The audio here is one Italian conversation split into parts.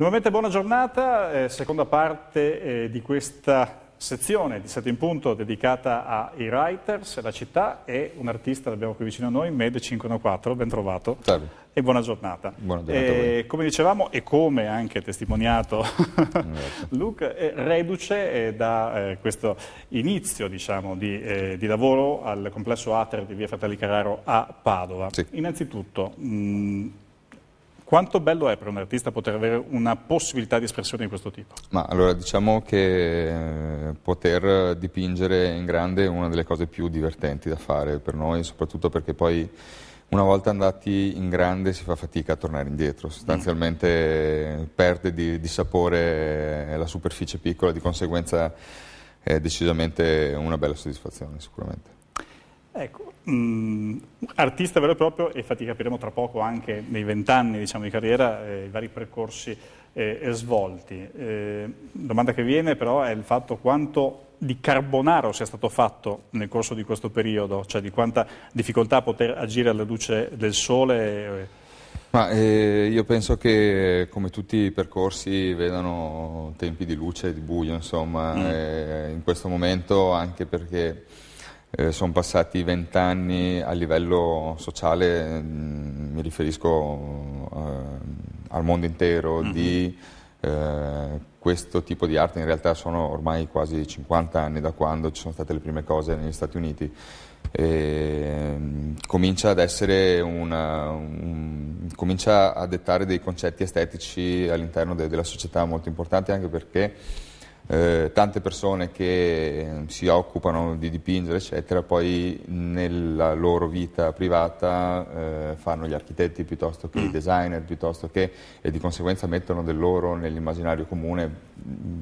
Nuovamente buona giornata, eh, seconda parte eh, di questa sezione di 7 in punto dedicata ai writers, la città e un artista che abbiamo qui vicino a noi, Med 514, ben trovato Salve. e buona giornata. Buona giornata eh, come dicevamo e come anche testimoniato esatto. Luke, eh, è reduce eh, da eh, questo inizio diciamo, di, di, lavoro al complesso Ater di via Fratelli Carraro a Padova. Sì. Innanzitutto... Mh, mm, quanto bello è per un artista poter avere una possibilità di espressione di questo tipo? Ma allora diciamo che eh, poter dipingere in grande è una delle cose più divertenti da fare per noi, soprattutto perché poi una volta andati in grande si fa fatica a tornare indietro, mm. sostanzialmente mm. perde di, di sapore eh, la superficie piccola, di conseguenza è decisamente una bella soddisfazione sicuramente. Ecco, mh, mm, artista vero e proprio, e infatti capiremo tra poco anche nei vent'anni diciamo, di carriera eh, i vari percorsi eh, svolti. Eh, domanda che viene però è il fatto quanto di carbonaro sia stato fatto nel corso di questo periodo, cioè di quanta difficoltà poter agire alla luce del sole. Eh. Ma, eh, io penso che come tutti i percorsi vedano tempi di luce e di buio, insomma, mm. eh, in questo momento anche perché eh, sono passati vent'anni a livello sociale, mh, mm, mi riferisco eh, al mondo intero, mm-hmm. di eh, questo tipo di arte. In realtà sono ormai quasi 50 anni da quando ci sono state le prime cose negli Stati Uniti. E, mh, mm, comincia, ad una, un, comincia a dettare dei concetti estetici all'interno de- della società molto importanti anche perché eh, tante persone che mm, si occupano di dipingere, eccetera, poi nella loro vita privata eh, fanno gli architetti piuttosto che i mm. designer, piuttosto che, e di conseguenza mettono del loro nell'immaginario comune, mm,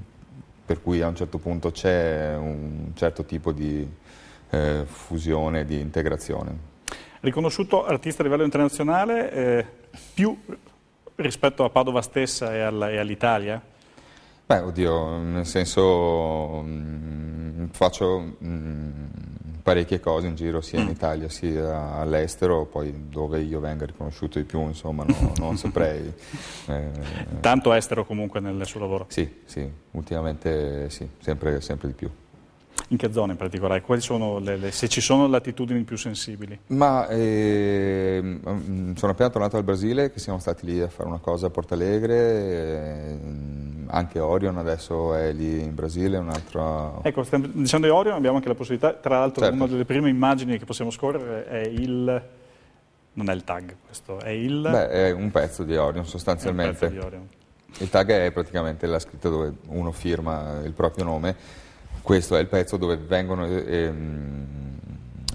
per cui a un certo punto c'è un certo tipo di eh, fusione, di integrazione. Riconosciuto artista a livello internazionale, eh, più rispetto a Padova stessa e all'Italia? Beh, oddio, nel senso mh, mm, faccio mh, mm, parecchie cose in giro sia in Italia sia all'estero, poi dove io venga riconosciuto di più, insomma, no, non saprei. Eh, Tanto estero comunque nel suo lavoro? Sì, sì, ultimamente sì, sempre, sempre di più. In che zone in particolare? Le, le, se ci sono latitudini più sensibili? Ma, eh, sono appena tornato al Brasile, che siamo stati lì a fare una cosa a Portalegre. Eh, anche Orion adesso è lì in Brasile, un'altra... Ecco, stiamo dicendo di Orion abbiamo anche la possibilità, tra l'altro certo. una delle prime immagini che possiamo scorrere è il... non è il tag questo, è il... Beh, è un pezzo di Orion sostanzialmente. pezzo Di Orion. Il tag è praticamente la scritta dove uno firma il proprio nome, questo è il pezzo dove vengono... Ehm,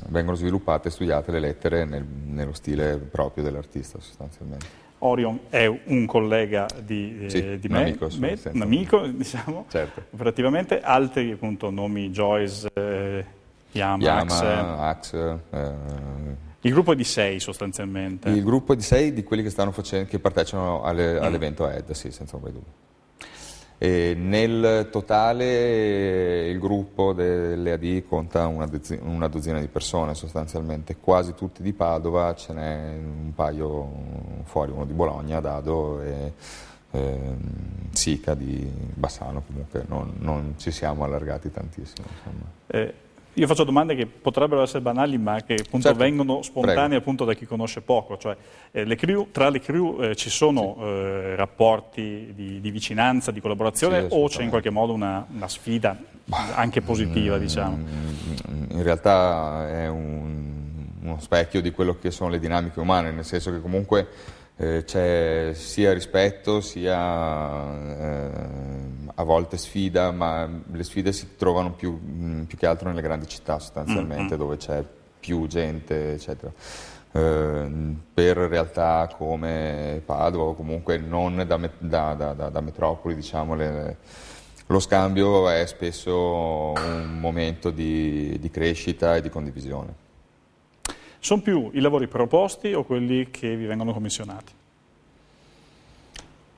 vengono sviluppate e studiate le lettere nel, nello stile proprio dell'artista sostanzialmente. Orion è un collega di, eh, sì, eh, di un me, amico, me, un amico, diciamo, certo. operativamente, altri appunto nomi Joyce, eh, Yama, Yama Axe, Axe eh, il gruppo è di sei sostanzialmente. Il gruppo è di sei di quelli che, facendo, che partecipano all'evento alle mm. AED, sì, senza ombra di dubbio. E nel totale eh, il gruppo delle AD conta una dozzina, una dozzina, di persone sostanzialmente, quasi tutti di Padova, ce n'è un paio fuori, uno di Bologna, Dado e eh, Sica di Bassano, comunque non, non ci siamo allargati tantissimo. Eh, io faccio domande che potrebbero essere banali ma che appunto certo. vengono spontanee appunto da chi conosce poco, cioè eh, le crew, tra le crew eh, ci sono sì. eh, rapporti di, di, vicinanza, di collaborazione sì, o c'è in qualche modo una, una sfida anche positiva mm, diciamo? Mm, in realtà è un, uno specchio di quello che sono le dinamiche umane, nel senso che comunque eh, c'è sia rispetto sia eh, a volte sfida, ma le sfide si trovano più, mm, più che altro nelle grandi città sostanzialmente, mm-hmm. dove c'è più gente, eccetera. Eh, per realtà come Padova o comunque non da, met- da, da, da metropoli, diciamo, le, lo scambio è spesso un momento di, di crescita e di condivisione. Sono più i lavori proposti o quelli che vi vengono commissionati?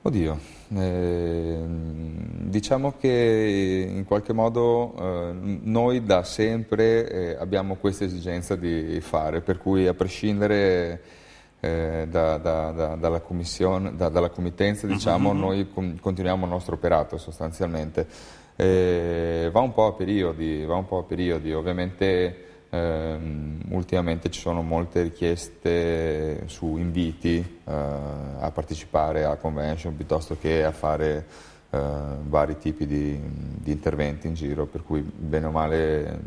Oddio, eh, diciamo che in qualche modo eh, noi da sempre eh, abbiamo questa esigenza di fare, per cui a prescindere eh, da, da, da, dalla, dalla, committenza diciamo, uh mhm, -huh. Mhm. noi con, continuiamo il nostro operato sostanzialmente. Eh, va un po' a periodi, po a periodi. ovviamente Ehm, ultimamente ci sono molte richieste su inviti eh, a partecipare a convention piuttosto che a fare eh, vari tipi di, di, interventi in giro, per cui bene o male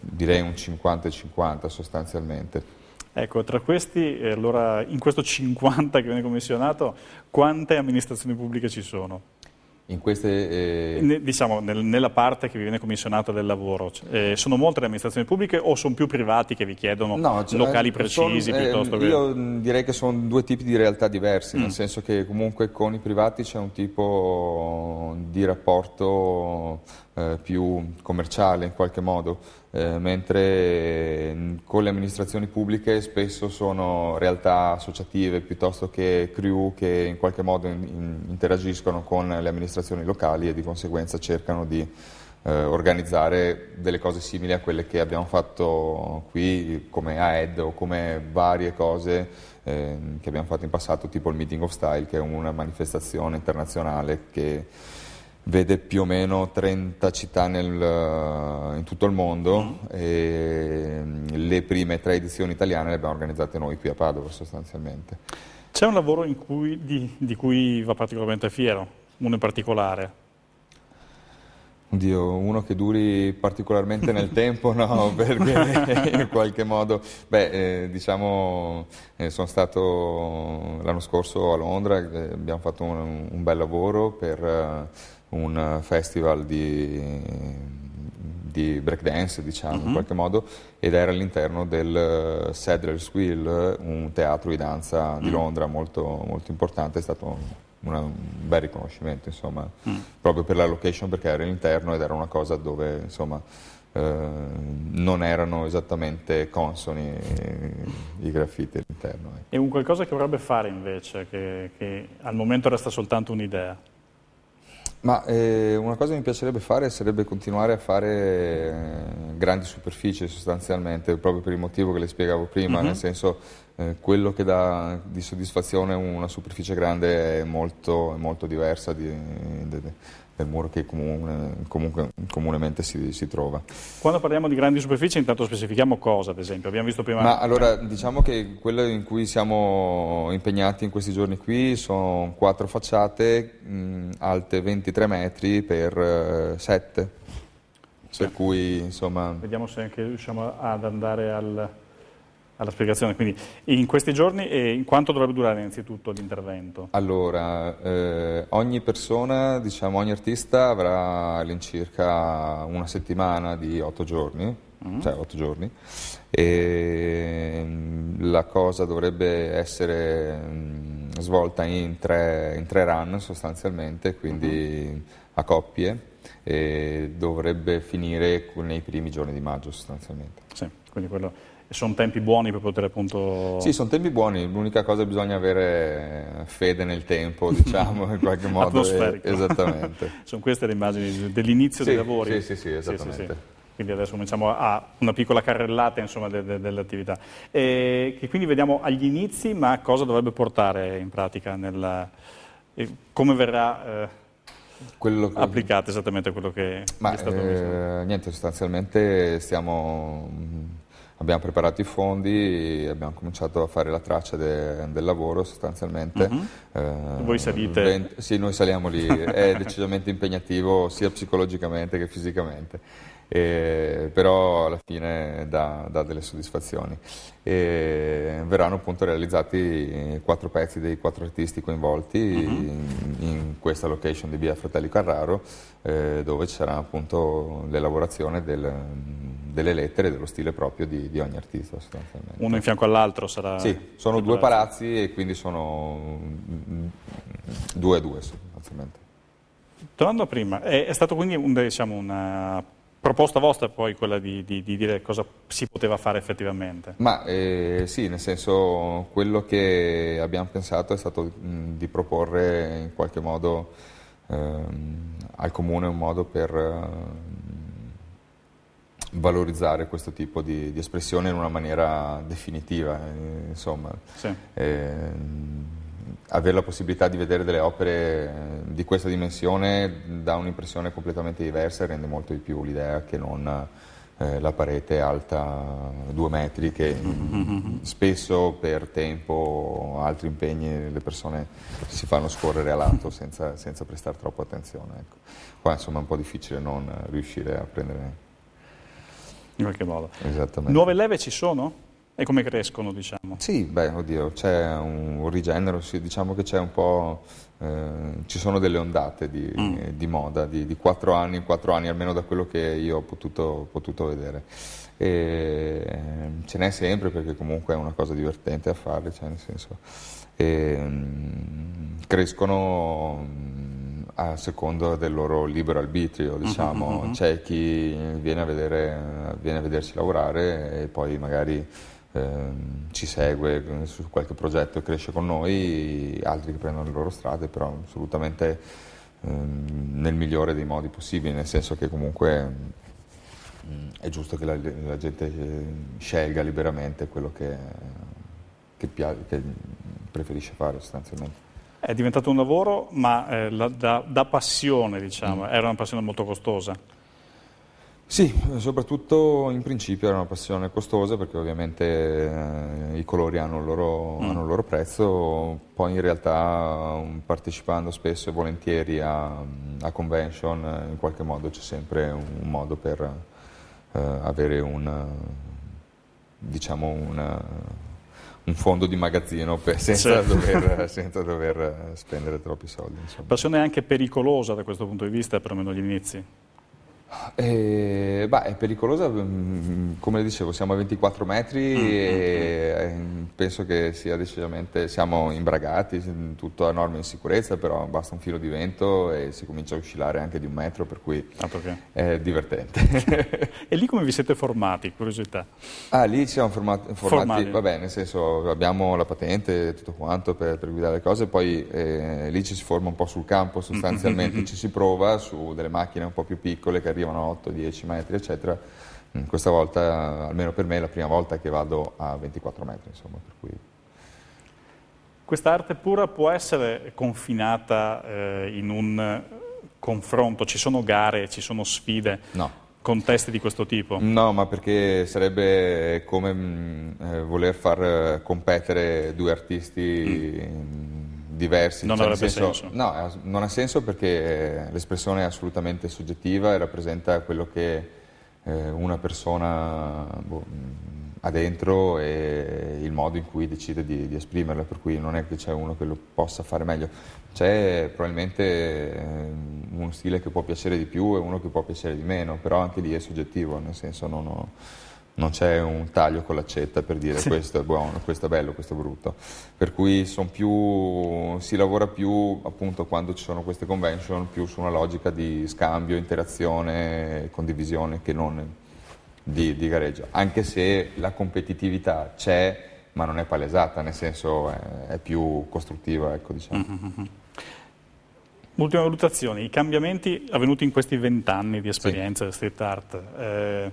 direi un 50-50 sostanzialmente. Ecco, tra questi, eh, allora, in questo 50 che viene commissionato, quante amministrazioni pubbliche ci sono? In queste, eh... ne, diciamo, nel, nella parte che vi viene commissionata del lavoro, cioè, eh, sono molte le amministrazioni pubbliche o sono più privati che vi chiedono no, cioè, locali eh, precisi sono, eh, piuttosto che... Io mm, direi che sono due tipi di realtà diversi, mm. nel senso che comunque con i privati c'è un tipo di rapporto eh, più commerciale in qualche modo, eh, mentre mm, con le amministrazioni pubbliche spesso sono realtà associative piuttosto che crew che in qualche modo in, in, interagiscono con le amministrazioni locali e di conseguenza cercano di eh, organizzare delle cose simili a quelle che abbiamo fatto qui come AED o come varie cose eh, che abbiamo fatto in passato, tipo il Meeting of Style, che è una manifestazione internazionale che vede più o meno 30 città nel, eh, in tutto il mondo mm. e mm, le prime tre edizioni italiane le abbiamo organizzate noi qui a Padova sostanzialmente. C'è un lavoro cui, di, di, cui va particolarmente fiero, uno in particolare? Dio, uno che duri particolarmente nel tempo, no, perché in qualche modo, beh, eh, diciamo, eh, sono stato l'anno scorso a Londra, eh, abbiamo fatto un, un, bel lavoro per uh, un festival di di breakdance, diciamo, uh-huh. in mhm. qualche modo, ed era all'interno del eh, Sadler's Wheel, un teatro di danza di mm. Londra molto, molto importante, è stato una, un bel riconoscimento, insomma, mm. proprio per la location perché era all'interno ed era una cosa dove, insomma, eh, non erano esattamente consoni i graffiti all'interno. Ecco. E un qualcosa che vorrebbe fare invece, che, che al momento resta soltanto un'idea. Ma eh, una cosa che mi piacerebbe fare sarebbe continuare a fare eh, grandi superfici sostanzialmente, proprio per il motivo che le spiegavo prima, mm-hmm. nel senso eh, quello che dà di soddisfazione una superficie grande è molto, è molto diversa di, di, di del muro che comune, comunque, comunemente si, si, trova. Quando parliamo di grandi superfici intanto specifichiamo cosa ad esempio? Abbiamo visto prima... Ma allora diciamo che quello in cui siamo impegnati in questi giorni qui sono quattro facciate mh, alte 23 metri per 7, eh, sì. per cui insomma... Vediamo se anche riusciamo ad andare al alla spiegazione. Quindi in questi giorni e in quanto dovrebbe durare innanzitutto l'intervento? Allora, eh, ogni persona, diciamo ogni artista avrà all'incirca una settimana di otto giorni, mm. cioè otto giorni, e mm, la cosa dovrebbe essere mm, svolta in tre, in tre, run sostanzialmente, quindi mm. a coppie, e dovrebbe finire nei primi giorni di maggio sostanzialmente. Sì, quindi quello sono tempi buoni per poter appunto... Sì, sono tempi buoni, l'unica cosa è che bisogna avere fede nel tempo, diciamo, in qualche modo. Atmosferico. Esattamente. sono queste le immagini dell'inizio sì, dei lavori? Sì, sì, sì, esattamente. Sì, sì, quindi adesso cominciamo a una piccola carrellata insomma, de, de, dell'attività. E, che quindi vediamo agli inizi, ma cosa dovrebbe portare in pratica, nella, come verrà... Eh, quello che... applicate esattamente quello che Ma, è stato eh, Niente, sostanzialmente stiamo mm, abbiamo preparato i fondi, abbiamo cominciato a fare la traccia de, del lavoro sostanzialmente. Uh mhm. -huh. eh, Voi salite? 20, sì, noi saliamo lì, è decisamente impegnativo sia psicologicamente che fisicamente eh, però alla fine dà, dà delle soddisfazioni. E verranno appunto realizzati quattro pezzi dei quattro artisti coinvolti mm-hmm. in, in, questa location di via Fratelli Carraro, eh, dove ci sarà appunto l'elaborazione del, delle lettere dello stile proprio di, di, ogni artista sostanzialmente. Uno in fianco all'altro sarà... Sì, sono due palazzi e quindi sono mm, mm, due a due sostanzialmente. Tornando a prima, è, è stato quindi un, diciamo, una proposta vostra poi quella di, di, di, dire cosa si poteva fare effettivamente. Ma eh, sì, nel senso quello che abbiamo pensato è stato mh, di proporre in qualche modo ehm, al comune un modo per eh, valorizzare questo tipo di, di, espressione in una maniera definitiva, eh, insomma. Sì. Ehm, avere la possibilità di vedere delle opere eh, di questa dimensione dà un'impressione completamente diversa e rende molto di più l'idea che non eh, la parete alta due metri che spesso per tempo o altri impegni le persone si fanno scorrere a lato senza, senza prestare troppa attenzione. Ecco. Qua insomma è un po' difficile non riuscire a prendere... In qualche modo. Esattamente. Nuove leve ci sono? e come crescono, diciamo? Sì, beh, oddio, c'è un rigenero, sì, diciamo che c'è un po'... Eh, ci sono delle ondate di, mm. di moda, di, 4 anni in 4 anni, almeno da quello che io ho potuto, potuto vedere. E ehm, ce n'è sempre perché comunque è una cosa divertente a fare, cioè nel senso... E, ehm, mh, crescono... Mh, mm, a secondo del loro libero arbitrio, mhm, diciamo. Uh mhm, -huh, mhm. C'è chi viene a, vedere, viene a vedersi lavorare e poi magari Ehm, ci segue su qualche progetto e cresce con noi, altri che prendono le loro strade, però assolutamente ehm, nel migliore dei modi possibili, nel senso che comunque mm, è giusto che la, la, gente ehm, scelga liberamente quello che, che, che preferisce fare sostanzialmente. È diventato un lavoro, ma eh, la, da, da, passione, diciamo, mm. era una passione molto costosa. Sì, soprattutto in principio era una passione costosa perché ovviamente eh, i colori hanno il, loro, mm. hanno il, loro, prezzo, poi in realtà mm, partecipando spesso e volentieri a, a convention eh, in qualche modo c'è sempre un, un modo per eh, avere una, diciamo una, un fondo di magazzino per, senza, certo. dover, senza, dover, spendere troppi soldi. Insomma. Passione anche pericolosa da questo punto di vista, perlomeno agli inizi. Eh, beh, è pericolosa, mm, mm, come dicevo, siamo a 24 metri mm-hmm. e eh, penso che sia decisamente, siamo imbragati, mm, tutto a norma in sicurezza, però basta un filo di vento e si comincia a oscillare anche di un metro, per cui ah, è divertente. e lì come vi siete formati, curiosità? Ah, lì siamo formati, formati bene, nel senso abbiamo la patente e tutto quanto per, per, guidare le cose, poi eh, lì ci si forma un po' sul campo sostanzialmente, mm-hmm. ci si prova su delle macchine un po' più piccole che arrivano arrivano 8-10 metri, eccetera. Mm, questa volta, almeno per me, è la prima volta che vado a 24 metri, insomma, Questa arte pura può essere confinata eh, in un confronto? Ci sono gare, ci sono sfide? No contesti di questo tipo? No, ma perché sarebbe come mh, mm, eh, voler far eh, competere due artisti mm. in, diversi. Non cioè, avrebbe senso, senso. No, non ha senso perché eh, l'espressione è assolutamente soggettiva e rappresenta quello che eh, una persona boh, ha dentro e il modo in cui decide di, di, esprimerla, per cui non è che c'è uno che lo possa fare meglio. C'è probabilmente eh, uno stile che può piacere di più e uno che può piacere di meno, però anche lì è soggettivo, nel senso non ho non c'è un taglio con l'accetta per dire sì. questo è buono, questo è bello, questo è brutto. Per cui più, si lavora più appunto quando ci sono queste convention più su una logica di scambio, interazione, condivisione che non di, di gareggio. Anche se la competitività c'è ma non è palesata, nel senso è, eh, è più costruttiva, ecco diciamo. Mm-hmm. mm-hmm. Ultima valutazione, i cambiamenti avvenuti in questi vent'anni di esperienza sì. del street art eh,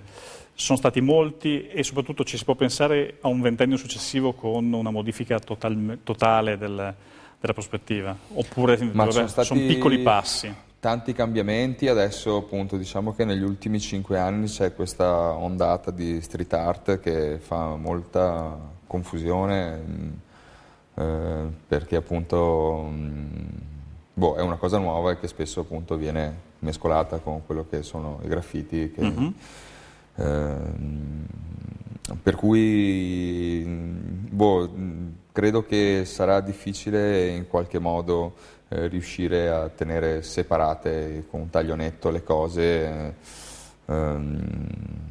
sono stati molti e soprattutto ci si può pensare a un ventennio successivo con una modifica total, totale del, della prospettiva? Oppure dovrebbe, sono, stati... sono piccoli passi? tanti cambiamenti, adesso appunto diciamo che negli ultimi cinque anni c'è questa ondata di street art che fa molta confusione mm, eh, perché appunto mh, mm, boh, è una cosa nuova e che spesso appunto viene mescolata con quello che sono i graffiti. Che, mm-hmm. eh, per cui boh, credo che sarà difficile in qualche modo eh, riuscire a tenere separate con un taglio netto le cose. Eh,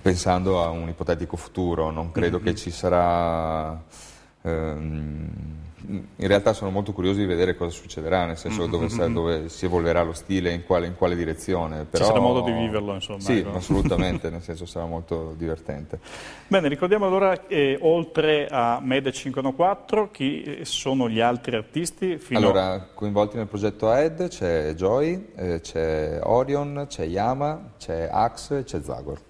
pensando a un ipotetico futuro, non credo mm-hmm. che ci sarà... Ehm, in realtà sono molto curioso di vedere cosa succederà, nel senso mm-hmm. dove, mm-hmm. dove, si evolverà lo stile, in quale, in quale direzione. Però... Ci sarà modo di viverlo, insomma. Sì, ecco. assolutamente, nel senso sarà molto divertente. Bene, ricordiamo allora, eh, oltre a Mede 514, chi eh, sono gli altri artisti? allora, coinvolti nel progetto AED c'è Joy, eh, c'è Orion, c'è Yama, c'è Axe e c'è Zagor.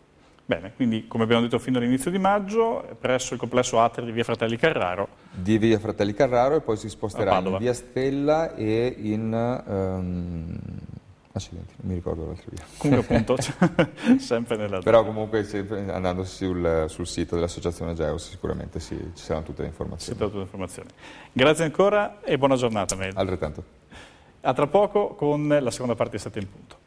Bene, quindi come abbiamo detto fino all'inizio di maggio, presso il complesso Atri di via Fratelli Carraro. Di via Fratelli Carraro e poi si sposterà in via Stella e in... Um, ehm, accidenti, ah, non mi ricordo l'altra via. Comunque appunto, sempre nella zona. Però comunque andando sul, sul sito dell'associazione Geos sicuramente sì, ci saranno tutte le informazioni. Tutte le informazioni. Grazie ancora e buona giornata Mel. Altrettanto. A tra poco con la seconda parte di Sette in Punto.